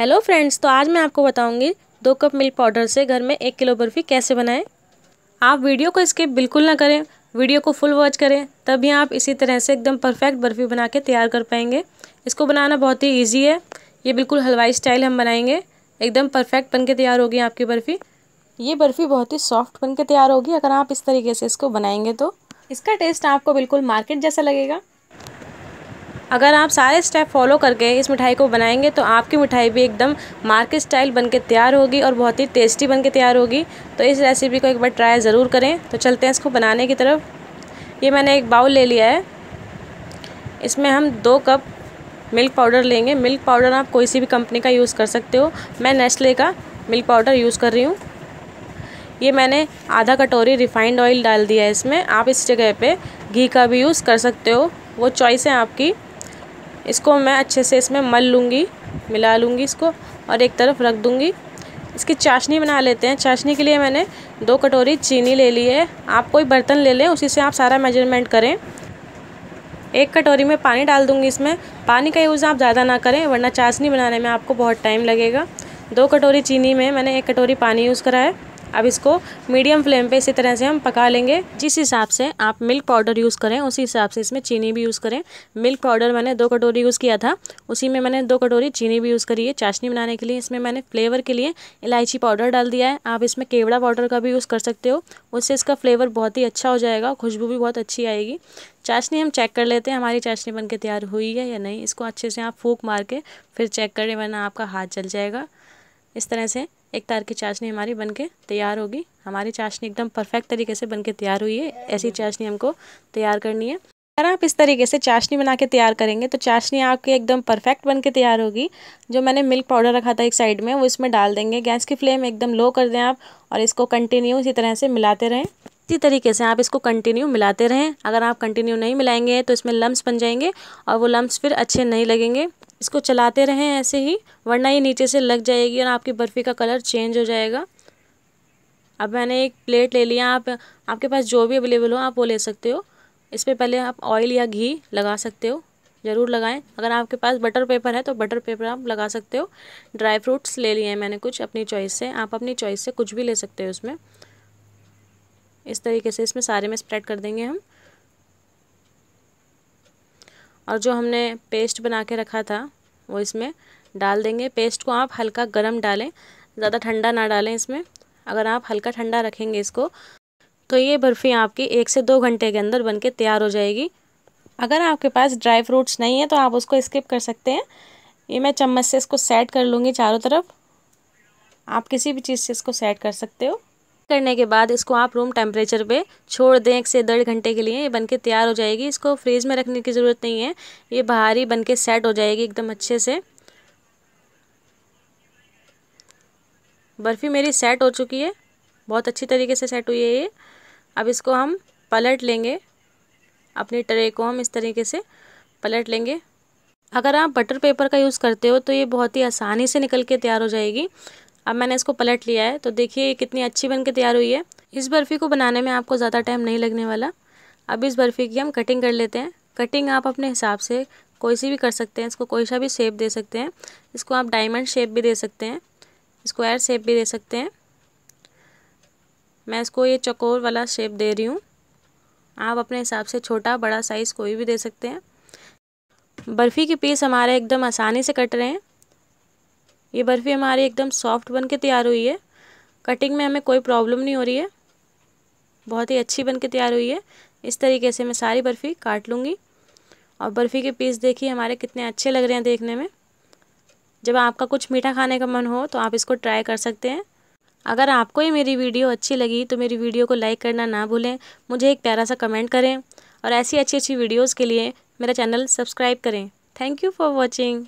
hello friends तो आज मैं आपको बताऊंगी दो कप मिल्क पाउडर से घर में एक किलो बर्फ़ी कैसे बनाएं आप वीडियो को स्किप बिल्कुल ना करें वीडियो को फुल वॉच करें तभी आप इसी तरह से एकदम परफेक्ट बर्फ़ी बना के तैयार कर पाएंगे इसको बनाना बहुत ही ईजी है ये बिल्कुल हलवाई स्टाइल हम बनाएंगे एकदम परफेक्ट बन के तैयार होगी आपकी बर्फ़ी ये बर्फ़ी बहुत ही सॉफ्ट बन के तैयार होगी अगर आप इस तरीके से इसको बनाएंगे तो इसका टेस्ट आपको बिल्कुल मार्केट जैसा लगेगा अगर आप सारे स्टेप फॉलो करके इस मिठाई को बनाएंगे तो आपकी मिठाई भी एकदम मार्केट स्टाइल बन के तैयार होगी और बहुत ही टेस्टी बन के तैयार होगी तो इस रेसिपी को एक बार ट्राई ज़रूर करें तो चलते हैं इसको बनाने की तरफ ये मैंने एक बाउल ले लिया है इसमें हम दो कप मिल्क पाउडर लेंगे मिल्क पाउडर आप कोई सी भी कंपनी का यूज़ कर सकते हो मैं नेस्ले का मिल्क पाउडर यूज़ कर रही हूँ ये मैंने आधा कटोरी रिफाइंड ऑयल डाल दिया है इसमें आप इस जगह पे घी का भी यूज़ कर सकते हो वो चॉइस है आपकी इसको मैं अच्छे से इसमें मल लूँगी मिला लूँगी इसको और एक तरफ रख दूँगी इसकी चाशनी बना लेते हैं चाशनी के लिए मैंने दो कटोरी चीनी ले ली है आप कोई बर्तन ले लें उसी से आप सारा मेजरमेंट करें एक कटोरी में पानी डाल दूँगी इसमें पानी का यूज़ आप ज़्यादा ना करें वरना चाशनी बनाने में आपको बहुत टाइम लगेगा दो कटोरी चीनी में मैंने एक कटोरी पानी यूज़ करा है अब इसको मीडियम फ्लेम पे इसी तरह से हम पका लेंगे जिस हिसाब से आप मिल्क पाउडर यूज़ करें उसी हिसाब से इसमें चीनी भी यूज़ करें मिल्क पाउडर मैंने दो कटोरी यूज़ किया था उसी में मैंने दो कटोरी चीनी भी यूज़ करी है चाशनी बनाने के लिए इसमें मैंने फ्लेवर के लिए इलायची पाउडर डाल दिया है आप इसमें केवड़ा पाउडर का भी यूज़ कर सकते हो उससे इसका फ्लेवर बहुत ही अच्छा हो जाएगा खुशबू भी बहुत अच्छी आएगी चाशनी हम चेक कर लेते हैं हमारी चाशनी बन के तैयार हुई है या नहीं इसको अच्छे से आप फूक मार के फिर चेक करें वरना आपका हाथ जल जाएगा इस तरह से एक तार की चाशनी हमारी बन के तैयार होगी हमारी चाशनी एकदम परफेक्ट तरीके से बन के तैयार हुई है ऐसी चाशनी हमको तैयार करनी है अगर आप इस तरीके से चाशनी बना के तैयार करेंगे तो चाशनी आपकी एकदम परफेक्ट बन के तैयार होगी जो मैंने मिल्क पाउडर रखा था एक साइड में वो इसमें डाल देंगे गैस की फ्लेम एकदम लो कर दें आप और इसको कंटिन्यू इसी तरह से मिलाते रहें इसी तरीके से आप इसको कंटिन्यू मिलाते रहें अगर आप कंटिन्यू नहीं मिलाएंगे तो इसमें लम्ब बन जाएंगे और वो लम्ब फिर अच्छे नहीं लगेंगे इसको चलाते रहें ऐसे ही वरना ये नीचे से लग जाएगी और आपकी बर्फ़ी का कलर चेंज हो जाएगा अब मैंने एक प्लेट ले लिया आप आपके पास जो भी अवेलेबल हो आप वो ले सकते हो इस पर पहले आप ऑयल या घी लगा सकते हो ज़रूर लगाएं अगर आपके पास बटर पेपर है तो बटर पेपर आप लगा सकते हो ड्राई फ्रूट्स ले लिए हैं मैंने कुछ अपनी चॉइस से आप अपनी चॉइस से कुछ भी ले सकते हो उसमें इस तरीके से इसमें सारे में स्प्रेड कर देंगे हम और जो हमने पेस्ट बना के रखा था वो इसमें डाल देंगे पेस्ट को आप हल्का गर्म डालें ज़्यादा ठंडा ना डालें इसमें अगर आप हल्का ठंडा रखेंगे इसको तो ये बर्फ़ी आपकी एक से दो घंटे के अंदर बन के तैयार हो जाएगी अगर आपके पास ड्राई फ्रूट्स नहीं है तो आप उसको स्किप कर सकते हैं ये मैं चम्मच से इसको सेट कर लूँगी चारों तरफ आप किसी भी चीज़ से इसको सेट कर सकते हो करने के बाद इसको आप रूम टेम्परेचर पे छोड़ दें एक से डेढ़ घंटे के लिए ये बनके तैयार हो जाएगी इसको फ्रीज में रखने की ज़रूरत नहीं है ये बाहर ही बन सेट हो जाएगी एकदम अच्छे से बर्फ़ी मेरी सेट हो चुकी है बहुत अच्छी तरीके से सेट हुई है ये अब इसको हम पलट लेंगे अपनी ट्रे को हम इस तरीके से पलट लेंगे अगर आप बटर पेपर का यूज़ करते हो तो ये बहुत ही आसानी से निकल के तैयार हो जाएगी अब मैंने इसको पलट लिया है तो देखिए कितनी अच्छी बन तैयार हुई है इस बर्फ़ी को बनाने में आपको ज़्यादा टाइम नहीं लगने वाला अब इस बर्फ़ी की हम कटिंग कर लेते हैं कटिंग आप अपने हिसाब से कोई सी भी कर सकते हैं इसको कोई सा भी शेप दे सकते हैं इसको आप डायमंड शेप भी दे सकते हैं स्क्वायर शेप भी दे सकते हैं मैं इसको ये चकोर वाला शेप दे रही हूँ आप अपने हिसाब से छोटा बड़ा साइज़ कोई भी दे सकते हैं बर्फ़ी के पीस हमारे एकदम आसानी से कट रहे हैं ये बर्फ़ी हमारी एकदम सॉफ्ट बन के तैयार हुई है कटिंग में हमें कोई प्रॉब्लम नहीं हो रही है बहुत ही अच्छी बन के तैयार हुई है इस तरीके से मैं सारी बर्फ़ी काट लूँगी और बर्फ़ी के पीस देखिए हमारे कितने अच्छे लग रहे हैं देखने में जब आपका कुछ मीठा खाने का मन हो तो आप इसको ट्राई कर सकते हैं अगर आपको ही मेरी वीडियो अच्छी लगी तो मेरी वीडियो को लाइक करना ना भूलें मुझे एक प्यारा सा कमेंट करें और ऐसी अच्छी अच्छी वीडियोज़ के लिए मेरा चैनल सब्सक्राइब करें थैंक यू फॉर वॉचिंग